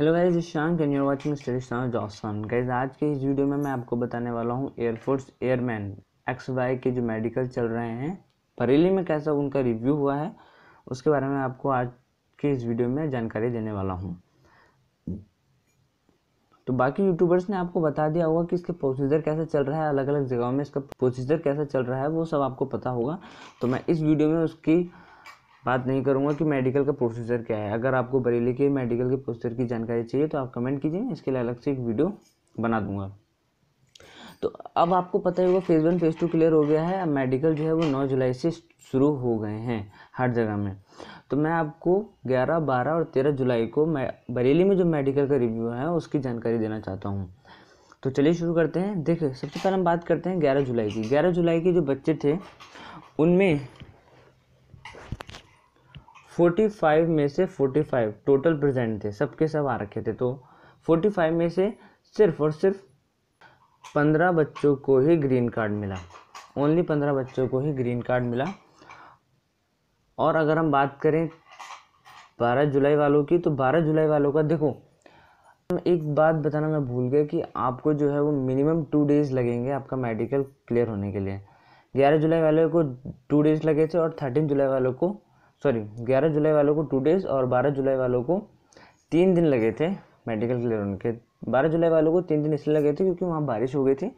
hello guys शांक and you are watching study जॉसन guys आज के इस वीडियो में मैं आपको बताने वाला हूँ एयरफोर्स एयरमैन एक्स वाई के जो मेडिकल चल रहे हैं बरेली में कैसा उनका रिव्यू हुआ है उसके बारे में आपको आज के इस वीडियो में जानकारी देने वाला हूँ तो बाकी यूट्यूबर्स ने आपको बता दिया होगा कि इसका प्रोसीजर कैसे चल रहा है अलग अलग जगहों में इसका प्रोसीजर कैसे चल रहा है वो सब आपको पता होगा तो मैं इस वीडियो में उसकी बात नहीं करूँगा कि मेडिकल का प्रोसीजर क्या है अगर आपको बरेली के मेडिकल के प्रोसीजर की जानकारी चाहिए तो आप कमेंट कीजिए मैं इसके लिए अलग से एक वीडियो बना दूँगा तो अब आपको पता ही होगा phase one phase two clear हो गया है अब मेडिकल जो है वो नौ जुलाई से शुरू हो गए हैं हर जगह में तो मैं आपको ग्यारह बारह और तेरह जुलाई को मैं बरेली में जो मेडिकल का रिव्यू है उसकी जानकारी देना चाहता हूँ तो चलिए शुरू करते हैं देखिए सबसे पहले हम बात करते हैं ग्यारह जुलाई की ग्यारह जुलाई के जो बच्चे थे उनमें फोर्टी फाइव में से फोर्टी फाइव टोटल प्रेजेंट थे सबके सब आ रखे थे तो फोर्टी फाइव में से सिर्फ और सिर्फ पंद्रह बच्चों को ही ग्रीन कार्ड मिला ओनली पंद्रह बच्चों को ही ग्रीन कार्ड मिला और अगर हम बात करें बारह जुलाई वालों की तो बारह जुलाई वालों का देखो एक बात बताना मैं भूल गया कि आपको जो है वो मिनिमम टू डेज़ लगेंगे आपका मेडिकल क्लियर होने के लिए ग्यारह जुलाई वालों को टू डेज़ लगे थे और थर्टीन जुलाई वालों को सॉरी ग्यारह जुलाई वालों को टू डेज़ और बारह जुलाई वालों को तीन दिन लगे थे मेडिकल क्लियर होने के बारह जुलाई वालों को तीन दिन इसलिए लगे थे क्योंकि वहाँ बारिश हो गई थी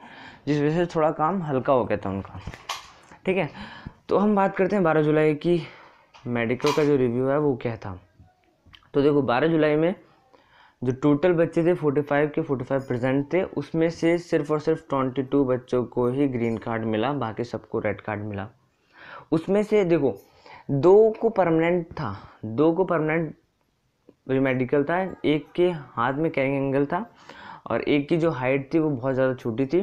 जिस वजह से थोड़ा काम हल्का हो गया था उनका ठीक है तो हम बात करते हैं बारह जुलाई की मेडिकल का जो रिव्यू है वो क्या था तो देखो बारह जुलाई में जो टोटल बच्चे थे फोर्टी फाइव के फोर्टी फाइव प्रजेंट थे उसमें से सिर्फ और सिर्फ ट्वेंटी टू बच्चों को ही ग्रीन कार्ड मिला बाकी सबको रेड कार्ड मिला उसमें से देखो दो को परमानेंट था दो को परमानेंट मेडिकल था एक के हाथ में कैरिंग एंगल था और एक की जो हाइट थी वो बहुत ज़्यादा छोटी थी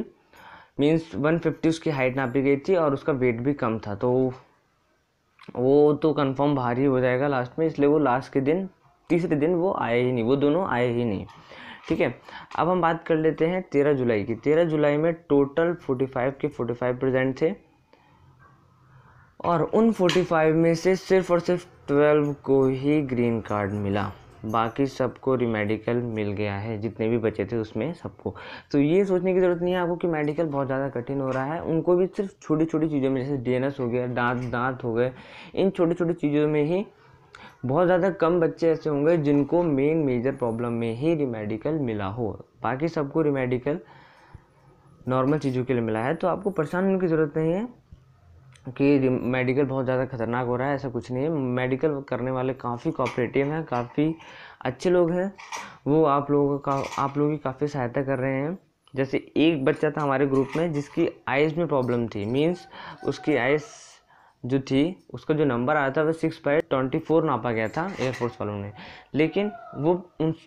मीन्स 150 उसकी हाइट नापी गई थी और उसका वेट भी कम था तो वो तो कंफर्म भारी हो जाएगा लास्ट में इसलिए वो लास्ट के दिन तीसरे दिन वो आए ही नहीं वो दोनों आए ही नहीं ठीक है अब हम बात कर लेते हैं तेरह जुलाई की तेरह जुलाई में टोटल फोर्टी फाइव के फोर्टी फाइव थे और उन 45 में से सिर्फ और सिर्फ 12 को ही ग्रीन कार्ड मिला बाकी सबको रिमेडिकल मिल गया है जितने भी बचे थे उसमें सबको तो ये सोचने की ज़रूरत नहीं है आपको कि मेडिकल बहुत ज़्यादा कठिन हो रहा है उनको भी सिर्फ छोटी छोटी चीज़ों में जैसे डीएनएस हो गया दांत दांत हो गए इन छोटी छोटी चीज़ों में ही बहुत ज़्यादा कम बच्चे ऐसे होंगे जिनको मेन मेजर प्रॉब्लम में ही रिमेडिकल मिला हो बाकी सबको रिमेडिकल नॉर्मल चीज़ों के लिए मिला है तो आपको परेशान होने की ज़रूरत नहीं है कि मेडिकल बहुत ज़्यादा खतरनाक हो रहा है ऐसा कुछ नहीं है मेडिकल करने वाले काफ़ी कॉपरेटिव हैं काफ़ी अच्छे लोग हैं वो आप लोगों का आप लोगों की काफ़ी सहायता कर रहे हैं जैसे एक बच्चा था हमारे ग्रुप में जिसकी आइज़ में प्रॉब्लम थी मीन्स उसकी आइज़ जो थी उसका जो नंबर आया था वो सिक्स बाई ट्वेंटी फोर नापा गया था एयरफोर्स वालों ने लेकिन वो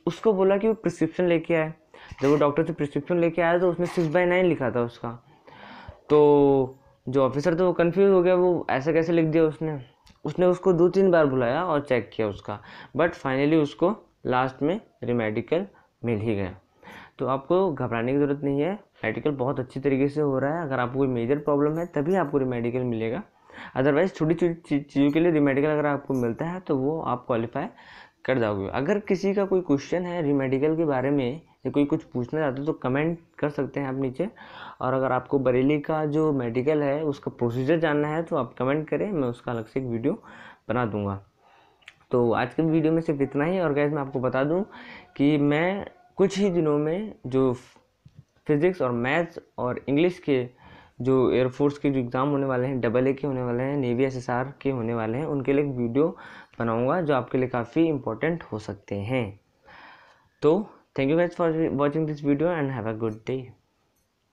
उसको बोला कि वो प्रिस्क्रिप्शन लेके आए जब वो डॉक्टर से प्रिस्क्रिप्शन लेके आया तो उसने सिक्स बाई नाइन लिखा था उसका तो जो ऑफिसर था वो कन्फ्यूज़ हो गया वो ऐसा कैसे लिख दिया उसने उसने उसको दो तीन बार बुलाया और चेक किया उसका बट फाइनली उसको लास्ट में रिमेडिकल मिल ही गया तो आपको घबराने की ज़रूरत नहीं है मेडिकल बहुत अच्छी तरीके से हो रहा है अगर आपको कोई मेजर प्रॉब्लम है तभी आपको रिमेडिकल मिलेगा अदरवाइज़ छोटी छोटी चीज़ों के लिए रिमेडिकल अगर आपको मिलता है तो वो आप क्वालिफाई कर जाओगे अगर किसी का कोई क्वेश्चन है रिमेडिकल के बारे में या कोई कुछ पूछना चाहते हो तो कमेंट कर सकते हैं आप नीचे और अगर आपको बरेली का जो मेडिकल है उसका प्रोसीजर जानना है तो आप कमेंट करें मैं उसका अलग से एक वीडियो बना दूँगा तो आज के वीडियो में सिर्फ इतना ही और गैस मैं आपको बता दूँ कि मैं कुछ ही दिनों में जो फिज़िक्स और मैथ्स और इंग्लिश के जो एयरफोर्स के जो एग्ज़ाम होने वाले हैं डबल ए के होने वाले हैं नेवी एस के होने वाले हैं उनके लिए एक वीडियो बनाऊंगा जो आपके लिए काफ़ी इम्पोर्टेंट हो सकते हैं तो thank you guys for watching this video and have a good day